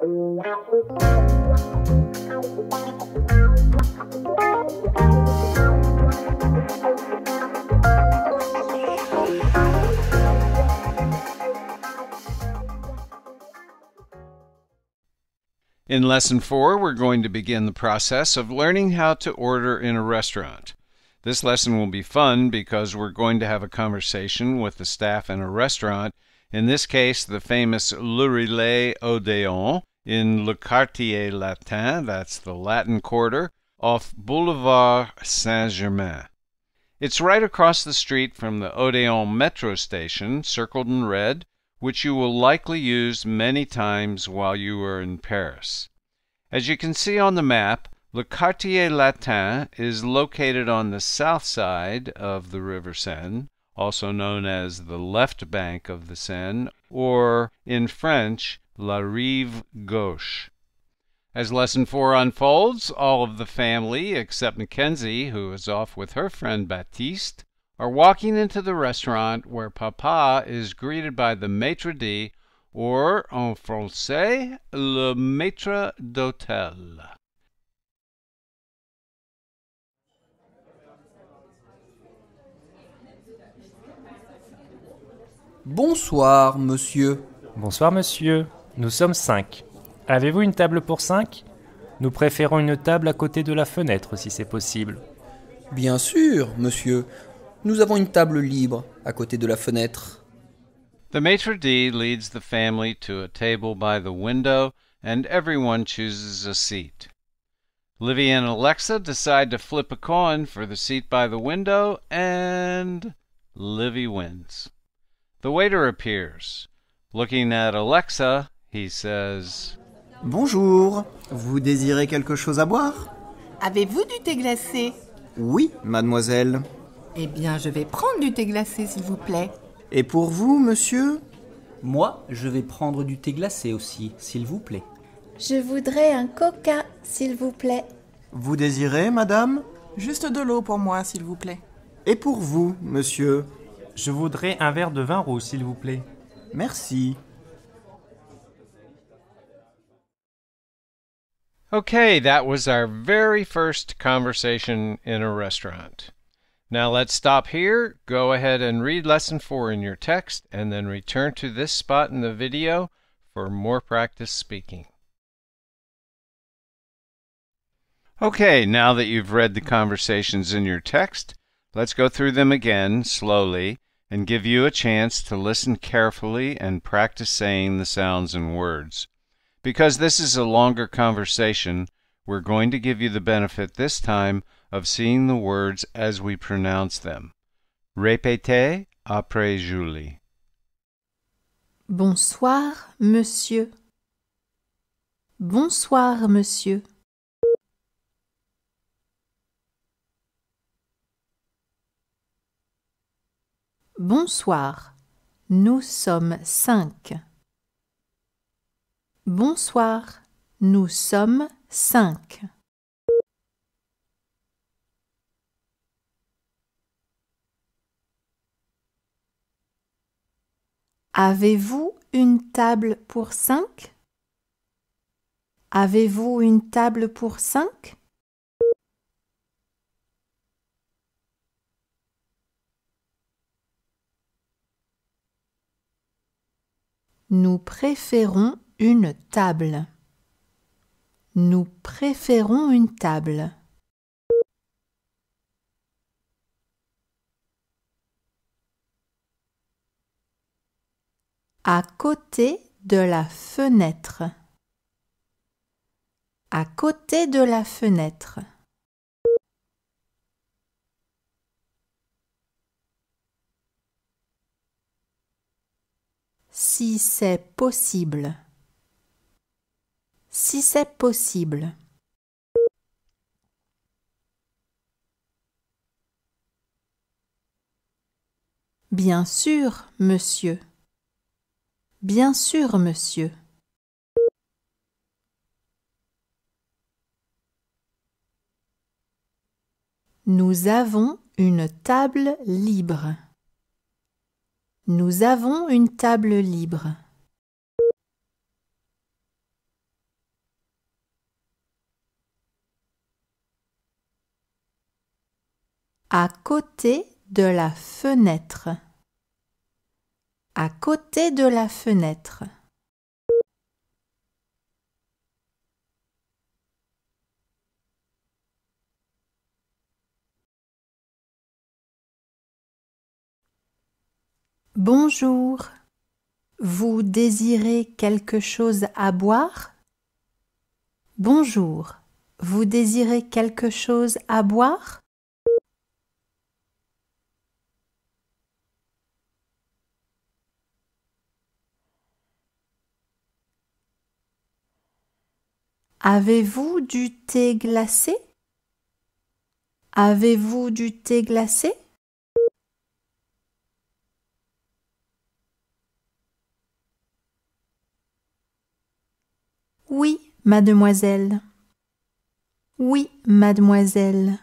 In Lesson 4, we're going to begin the process of learning how to order in a restaurant. This lesson will be fun because we're going to have a conversation with the staff in a restaurant in this case the famous Le Odeon in Le Quartier Latin, that's the Latin Quarter, off Boulevard Saint-Germain. It's right across the street from the Odeon metro station, circled in red, which you will likely use many times while you are in Paris. As you can see on the map, Le Quartier Latin is located on the south side of the River Seine, also known as the left bank of the Seine, or in French, La Rive Gauche. As Lesson 4 unfolds, all of the family, except Mackenzie, who is off with her friend Baptiste, are walking into the restaurant where Papa is greeted by the maitre d', or en français, le maître d'hôtel. Bonsoir, monsieur. Bonsoir, monsieur. Nous sommes cinq. Avez-vous une table pour cinq Nous préférons une table à côté de la fenêtre, si c'est possible. Bien sûr, monsieur. Nous avons une table libre à côté de la fenêtre. The maître d leads the family to a table by the window, and everyone chooses a seat. Livy and Alexa decide to flip a coin for the seat by the window, and Livy wins. The waiter appears. Looking at Alexa, he says Bonjour, vous désirez quelque chose à boire Avez-vous du thé glacé Oui, mademoiselle. Eh bien, je vais prendre du thé glacé, s'il vous plaît. Et pour vous, monsieur Moi, je vais prendre du thé glacé aussi, s'il vous plaît. Je voudrais un coca, s'il vous plaît. Vous désirez, madame Juste de l'eau pour moi, s'il vous plaît. Et pour vous, monsieur Je voudrais un verre de vin rouge, s'il vous plaît. Merci. Okay, that was our very first conversation in a restaurant. Now let's stop here, go ahead and read lesson 4 in your text, and then return to this spot in the video for more practice speaking. Okay, now that you've read the conversations in your text, let's go through them again slowly and give you a chance to listen carefully and practice saying the sounds and words. Because this is a longer conversation, we're going to give you the benefit this time of seeing the words as we pronounce them. Répétez après Julie. Bonsoir, monsieur. Bonsoir, monsieur. Bonsoir. Nous sommes cinq. Bonsoir. Nous sommes cinq. Avez-vous une table pour cinq Avez-vous une table pour cinq Nous préférons une table. Nous préférons une table. À côté de la fenêtre. À côté de la fenêtre. Si c'est possible. Si c'est possible. Bien sûr, monsieur. Bien sûr, monsieur. Nous avons une table libre. Nous avons une table libre. À côté de la fenêtre. À côté de la fenêtre. Bonjour. Vous désirez quelque chose à boire Bonjour. Vous désirez quelque chose à boire Avez-vous du thé glacé Avez-vous du thé glacé Oui, mademoiselle. Oui, mademoiselle.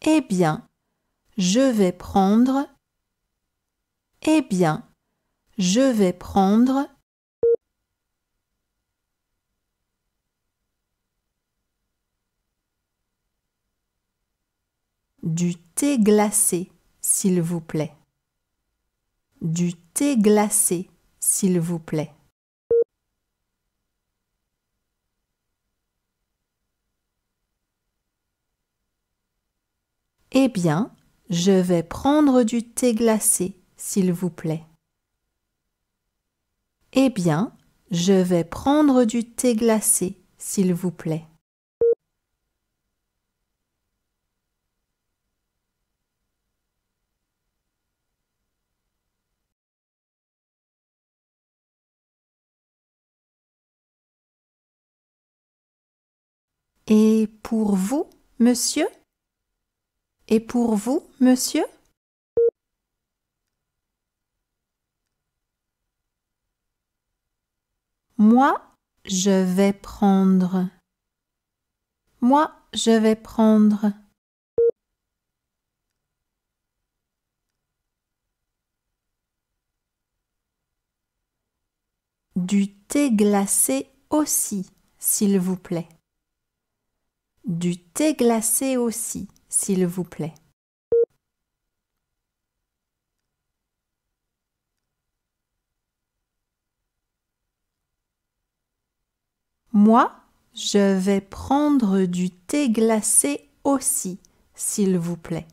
Eh bien, je vais prendre. Eh bien, je vais prendre. du thé glacé s'il vous plaît. Du thé glacé, s'il vous plaît. Eh bien, je vais prendre du thé glacé, s'il vous plaît. Eh bien, je vais prendre du thé glacé, s'il vous plaît. Et pour vous, monsieur Et pour vous, monsieur Moi, je vais prendre. Moi, je vais prendre. Du thé glacé aussi, s'il vous plaît. Du thé glacé aussi, s'il vous plaît. Moi, je vais prendre du thé glacé aussi, s'il vous plaît.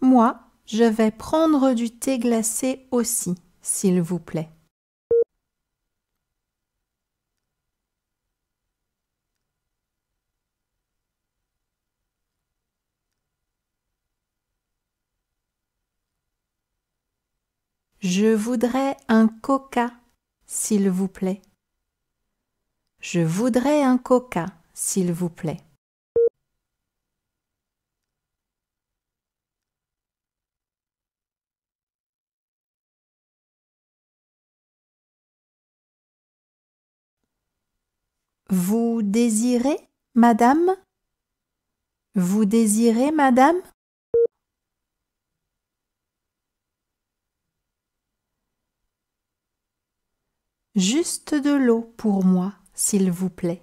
Moi, je vais prendre du thé glacé aussi, s'il vous plaît. Je voudrais un coca, s'il vous plaît. Je voudrais un coca, s'il vous plaît. Vous désirez, madame Vous désirez, madame Juste de l'eau pour moi, s'il vous plaît.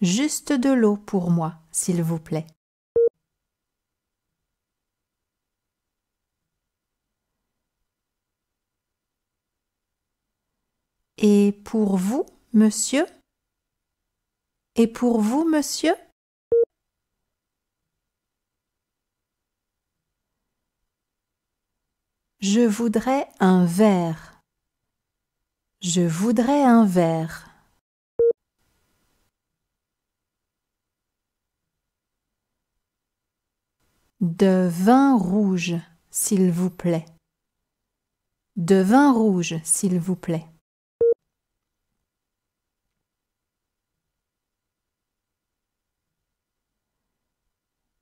Juste de l'eau pour moi, s'il vous plaît. Et pour vous, monsieur Et pour vous, monsieur Je voudrais un verre. Je voudrais un verre. De vin rouge, s'il vous plaît. De vin rouge, s'il vous plaît.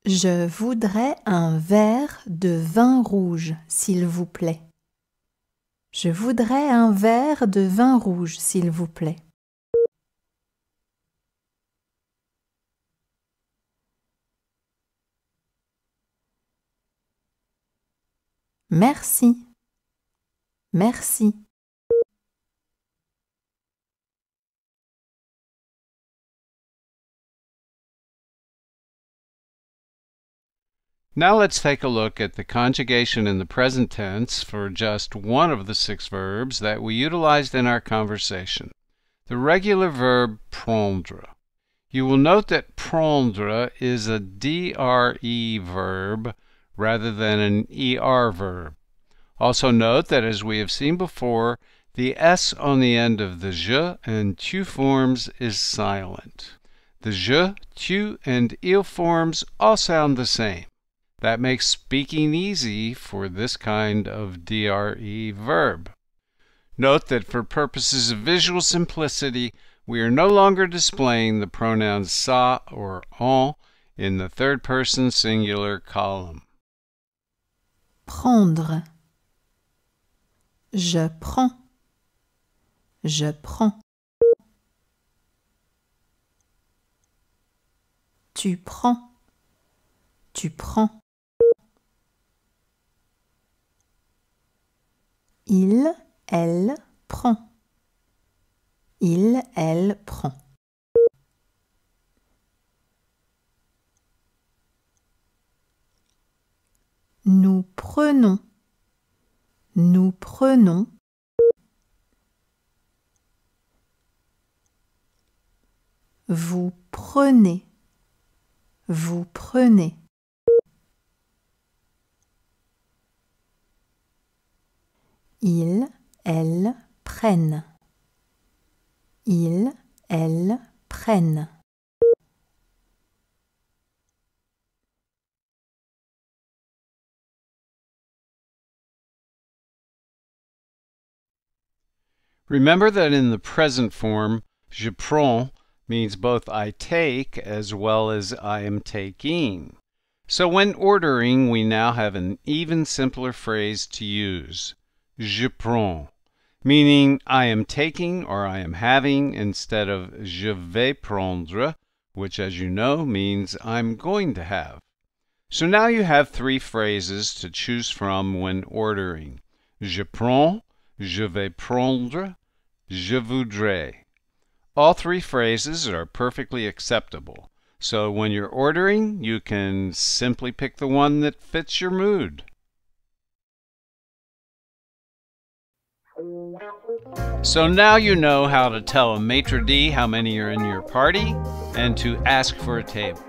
Je voudrais un verre de vin rouge, s'il vous plaît. Je voudrais un verre de vin rouge, s'il vous plaît. Merci. Merci. Now let's take a look at the conjugation in the present tense for just one of the six verbs that we utilized in our conversation. The regular verb prendre. You will note that prendre is a DRE verb rather than an ER verb. Also note that as we have seen before, the S on the end of the je and tu forms is silent. The je, tu, and il forms all sound the same. That makes speaking easy for this kind of DRE verb. Note that for purposes of visual simplicity, we are no longer displaying the pronouns sa or on in the third person singular column. Prendre. Je prends. Je prends. Tu prends. Tu prends. Il, elle prend. Il, elle prend. Nous prenons. Nous prenons. Vous prenez. Vous prenez. Ils, elles prennent. Ils, elles prennent. Remember that in the present form, je prends means both I take as well as I am taking. So when ordering, we now have an even simpler phrase to use je prends, meaning I am taking or I am having instead of je vais prendre, which, as you know, means I'm going to have. So now you have three phrases to choose from when ordering. Je prends, je vais prendre, je voudrais. All three phrases are perfectly acceptable. So when you're ordering, you can simply pick the one that fits your mood. So now you know how to tell a maitre d' how many are in your party and to ask for a table.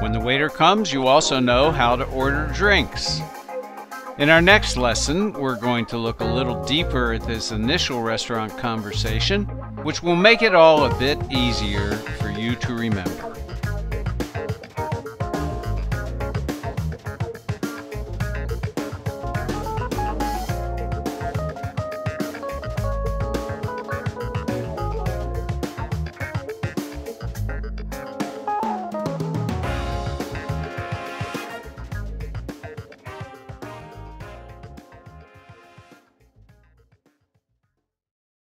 When the waiter comes, you also know how to order drinks. In our next lesson, we're going to look a little deeper at this initial restaurant conversation, which will make it all a bit easier for you to remember.